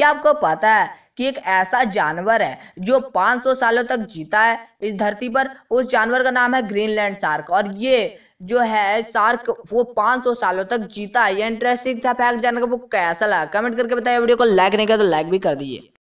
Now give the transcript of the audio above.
क्या आपको पता है कि एक ऐसा जानवर है जो 500 सालों तक जीता है इस धरती पर उस जानवर का नाम है ग्रीनलैंड सार्क और ये जो है सार्क वो 500 सालों तक जीता है ये इंटरेस्टिंग था फैक्ट जानकर वो कैसा लगा कमेंट करके बताया वीडियो को लाइक नहीं किया तो लाइक भी कर दिए